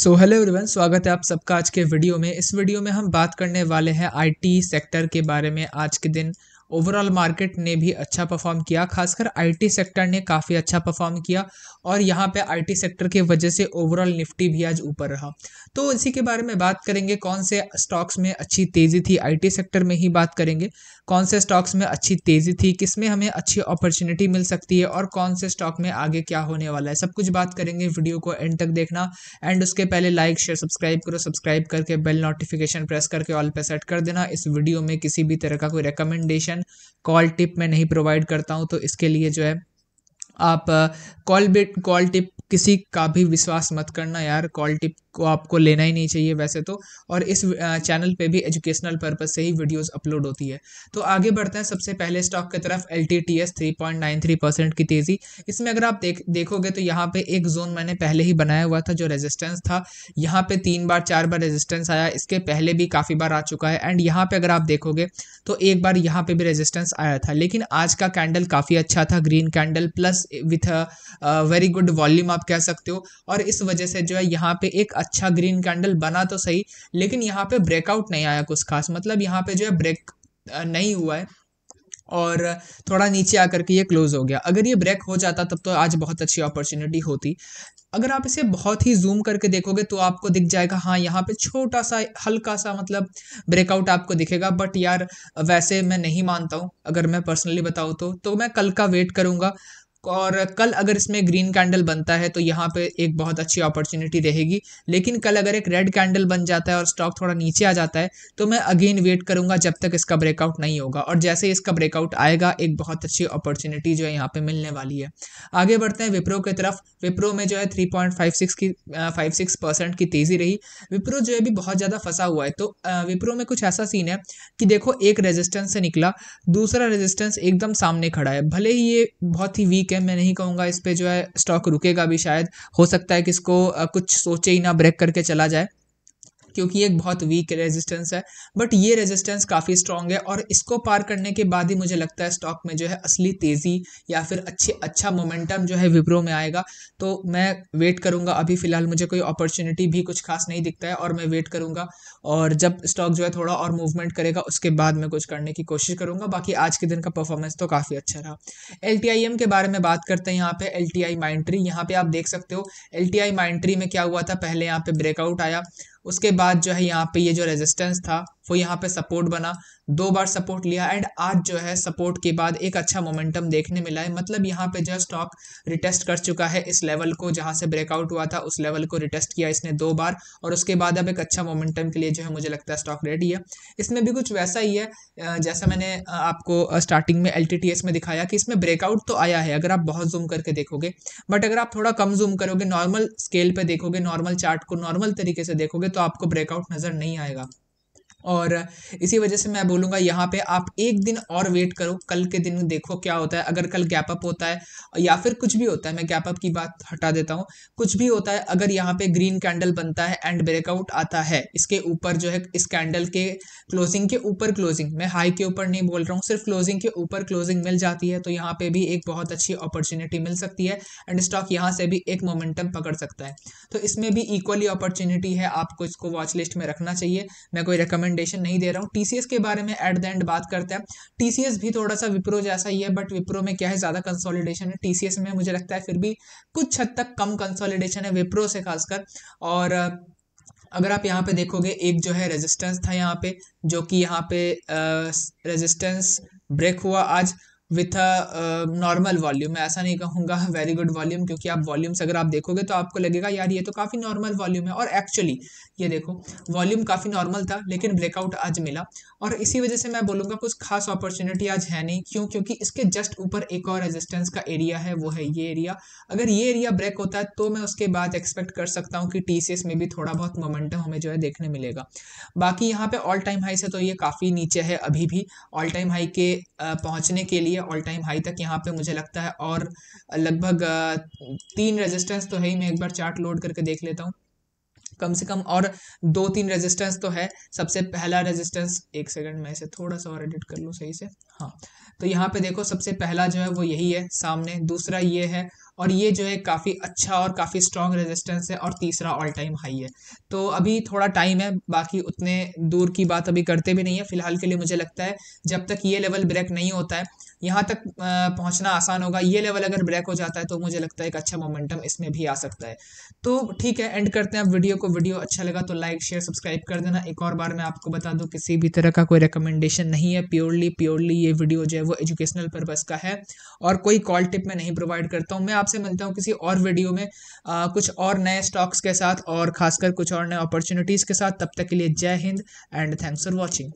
so hello everyone स्वागत है आप सबका आज के वीडियो में इस वीडियो में हम बात करने वाले हैं आईटी सेक्टर के बारे में आज के दिन ओवरऑल मार्केट ने भी अच्छा परफॉर्म किया खासकर आईटी सेक्टर ने काफ़ी अच्छा परफॉर्म किया और यहाँ पे आईटी सेक्टर की वजह से ओवरऑल निफ्टी भी आज ऊपर रहा तो इसी के बारे में बात करेंगे कौन से स्टॉक्स में अच्छी तेज़ी थी आईटी सेक्टर में ही बात करेंगे कौन से स्टॉक्स में अच्छी तेज़ी थी किस में हमें अच्छी अपॉर्चुनिटी मिल सकती है और कौन से स्टॉक में आगे क्या होने वाला है सब कुछ बात करेंगे वीडियो को एंड तक देखना एंड उसके पहले लाइक शेयर सब्सक्राइब करो सब्सक्राइब करके बेल नोटिफिकेशन प्रेस करके ऑल पे सेट कर देना इस वीडियो में किसी भी तरह का कोई रिकमेंडेशन कॉल टिप मैं नहीं प्रोवाइड करता हूँ तो इसके लिए जो है आप कॉल बिट कॉल टिप किसी का भी विश्वास मत करना यार कॉल टिप को आपको लेना ही नहीं चाहिए वैसे तो और इस चैनल पे भी एजुकेशनल पर्पज़ से ही वीडियोस अपलोड होती है तो आगे बढ़ते हैं सबसे पहले स्टॉक की तरफ L T T S three point nine three percent की तेज़ी इसमें अगर आप देख देखोगे तो यहाँ पे एक जोन मैंने पहले ही बनाया हुआ था जो रेजिस्टेंस था यहाँ पे तीन बार चार बार रेजिस्टेंस आया इसके पहले भी काफ़ी बार आ चुका है एंड यहाँ पे अगर आप देखोगे तो एक बार यहाँ पे भी रेजिस्टेंस आया था लेकिन आज का कैंडल काफ़ी अच्छा था green candle plus with very good volume आप कह सकते हो और इस वजह से जो है यहाँ पे एक अच्छा ग्रीन कैंडल बना तो सही लेकिन यहाँ पे ब्रेकआउट नहीं आया कुछ खास मतलब यहाँ पे जो है ब्रेक नहीं हुआ है और थोड़ा नीचे आकर के ये क्लोज़ हो गया अगर ये ब्रेक हो जाता तब तो आज बहुत अच्छी अपॉर्चुनिटी होती अगर आप इसे बहुत ही जूम करके देखोगे तो आपको दिख जाएगा हाँ यहाँ पे छोटा सा हल्का सा मतलब ब्रेकआउट आपको दिखेगा बट यार वैसे मैं नहीं मानता हूँ अगर मैं पर्सनली बताऊँ तो तो मैं कल का वेट करूँगा और कल अगर इसमें ग्रीन कैंडल बनता है तो यहाँ पे एक बहुत अच्छी अपॉर्चुनिटी रहेगी लेकिन कल अगर एक रेड कैंडल बन जाता है और स्टॉक थोड़ा नीचे आ जाता है तो मैं अगेन वेट करूँगा जब तक इसका ब्रेकआउट नहीं होगा और जैसे इसका ब्रेकआउट आएगा एक बहुत अच्छी अपॉर्चुनिटी जो है यहाँ पर मिलने वाली है आगे बढ़ते हैं विप्रो की तरफ विप्रो में जो है थ्री की फाइव की तेज़ी रही विप्रो जो है भी बहुत ज़्यादा फंसा हुआ है तो विप्रो में कुछ ऐसा सीन है कि देखो एक रेजिस्टेंस से निकला दूसरा रेजिस्टेंस एकदम सामने खड़ा है भले ही ये बहुत ही वीक है मैं नहीं कहूँगा इस पर जो है स्टॉक रुकेगा भी शायद हो सकता है कि इसको कुछ सोचे ही ना ब्रेक करके चला जाए क्योंकि एक बहुत वीक रेजिस्टेंस है बट ये रेजिस्टेंस काफ़ी स्ट्रॉन्ग है और इसको पार करने के बाद ही मुझे लगता है स्टॉक में जो है असली तेज़ी या फिर अच्छे अच्छा मोमेंटम जो है विप्रो में आएगा तो मैं वेट करूंगा अभी फ़िलहाल मुझे कोई अपॉर्चुनिटी भी कुछ खास नहीं दिखता है और मैं वेट करूँगा और जब स्टॉक जो है थोड़ा और मूवमेंट करेगा उसके बाद मैं कुछ करने की कोशिश करूँगा बाकी आज के दिन का परफॉर्मेंस तो काफ़ी अच्छा रहा एल के बारे में बात करते हैं यहाँ पे एल टी आई माइंट्री यहाँ पे आप देख सकते हो एल टी आई माइंट्री में क्या हुआ था पहले यहाँ पे ब्रेकआउट आया उसके बाद जो है यहाँ पे ये जो रेजिस्टेंस था वो यहाँ पे सपोर्ट बना दो बार सपोर्ट लिया एंड आज जो है सपोर्ट के बाद एक अच्छा मोमेंटम देखने मिला है मतलब यहाँ पे जो स्टॉक रिटेस्ट कर चुका है इस लेवल को जहाँ से ब्रेकआउट हुआ था उस लेवल को रिटेस्ट किया इसने दो बार और उसके बाद अब एक अच्छा मोमेंटम के लिए जो है मुझे लगता है स्टॉक रेडी है इसमें भी कुछ वैसा ही है जैसा मैंने आपको स्टार्टिंग में एल में दिखाया कि इसमें ब्रेकआउट तो आया है अगर आप बहुत जूम करके देखोगे बट अगर आप थोड़ा कम जूम करोगे नॉर्मल स्केल पर देखोगे नॉर्मल चार्ट को नॉर्मल तरीके से देखोगे तो आपको ब्रेकआउट नज़र नहीं आएगा और इसी वजह से मैं बोलूँगा यहाँ पे आप एक दिन और वेट करो कल के दिन देखो क्या होता है अगर कल गैप अप होता है या फिर कुछ भी होता है मैं गैप अप की बात हटा देता हूँ कुछ भी होता है अगर यहाँ पे ग्रीन कैंडल बनता है एंड ब्रेकआउट आता है इसके ऊपर जो है इस कैंडल के क्लोजिंग के ऊपर क्लोजिंग मैं हाई के ऊपर नहीं बोल रहा हूँ सिर्फ क्लोजिंग के ऊपर क्लोजिंग मिल जाती है तो यहाँ पर भी एक बहुत अच्छी अपॉर्चुनिटी मिल सकती है एंड स्टॉक यहाँ से भी एक मोमेंटम पकड़ सकता है तो इसमें भी इक्वली अपॉर्चुनिटी है आपको इसको वॉच लिस्ट में रखना चाहिए मैं कोई रिकमेंड रिकमेंडेशन नहीं दे रहा हूँ टी के बारे में एट द एंड बात करते हैं टी भी थोड़ा सा विप्रो जैसा ही है बट विप्रो में क्या है ज़्यादा कंसोलिडेशन है टी में मुझे लगता है फिर भी कुछ हद तक कम कंसोलिडेशन है विप्रो से खासकर और अगर आप यहाँ पे देखोगे एक जो है रेजिस्टेंस था यहाँ पे जो कि यहाँ पे रेजिस्टेंस ब्रेक हुआ आज विथ अ नॉर्मल वॉल्यूम मैं ऐसा नहीं कहूँगा वेरी गुड वॉल्यूम क्योंकि आप वॉल्यूम्स अगर आप देखोगे तो आपको लगेगा यार ये तो काफ़ी नॉर्मल वॉल्यूम है और एक्चुअली ये देखो वॉल्यूम काफ़ी नॉर्मल था लेकिन ब्रेकआउट आज मिला और इसी वजह से मैं बोलूँगा कुछ खास अपॉर्चुनिटी आज है नहीं क्यों क्योंकि इसके जस्ट ऊपर एक और रेजिस्टेंस का एरिया है वो है ये एरिया अगर ये एरिया ब्रेक होता है तो मैं उसके बाद एक्सपेक्ट कर सकता हूँ कि टी में भी थोड़ा बहुत मोमेंटम हमें जो है देखने मिलेगा बाकी यहाँ पे ऑल टाइम हाई से तो ये काफ़ी नीचे है अभी भी ऑल टाइम हाई के uh, पहुँचने के लिए है ऑल टाइम हाई तक यहाँ पे मुझे लगता है और लगभग तीन रेजिस्टेंस तो है ही मैं एक बार चार्ट लोड करके देख लेता हूँ कम से कम और दो तीन रेजिस्टेंस तो है सबसे पहला रेजिस्टेंस एक सेकंड मैं इसे थोड़ा सा और एडिट कर लूँ सही से हाँ तो यहाँ पे देखो सबसे पहला जो है वो यही है सामने दूसरा ये है और ये जो है काफ़ी अच्छा और काफ़ी स्ट्रॉन्ग रेजिस्टेंस है और तीसरा ऑल टाइम हाई है तो अभी थोड़ा टाइम है बाकी उतने दूर की बात अभी करते भी नहीं है फिलहाल के लिए मुझे लगता है जब तक ये लेवल ब्रेक नहीं होता है यहाँ तक पहुँचना आसान होगा ये लेवल अगर ब्रेक हो जाता है तो मुझे लगता है एक अच्छा मोमेंटम इसमें भी आ सकता है तो ठीक है एंड करते हैं आप वीडियो को वीडियो अच्छा लगा तो लाइक शेयर सब्सक्राइब कर देना एक और बार मैं आपको बता दूँ किसी भी तरह का कोई रिकमेंडेशन नहीं है प्योरली प्योरली ये वीडियो जो है वो एजुकेशनल पर्पज़ का है और कोई कॉल टिप मैं नहीं प्रोवाइड करता हूँ मैं आपसे मिलता हूँ किसी और वीडियो में आ, कुछ और नए स्टॉक्स के साथ और खासकर कुछ और नए अपॉर्चुनिटीज़ के साथ तब तक के लिए Jai Hind and thanks for watching